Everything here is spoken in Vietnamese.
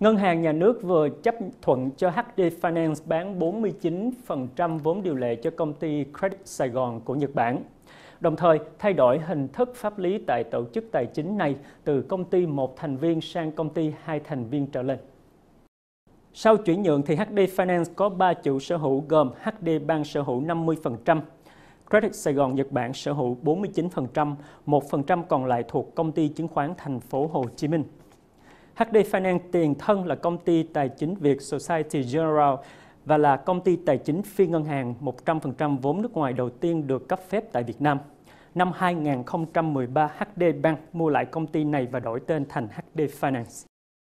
Ngân hàng nhà nước vừa chấp thuận cho HD Finance bán 49% vốn điều lệ cho công ty Credit Sài Gòn của Nhật Bản, đồng thời thay đổi hình thức pháp lý tại tổ chức tài chính này từ công ty một thành viên sang công ty hai thành viên trở lên. Sau chuyển nhượng thì HD Finance có 3 chủ sở hữu gồm HD Bank sở hữu 50%, Credit Sài Gòn Nhật Bản sở hữu 49%, 1% còn lại thuộc công ty chứng khoán thành phố Hồ Chí Minh. HD Finance tiền thân là công ty tài chính Việt Society General và là công ty tài chính phi ngân hàng 100% vốn nước ngoài đầu tiên được cấp phép tại Việt Nam. Năm 2013, HD Bank mua lại công ty này và đổi tên thành HD Finance.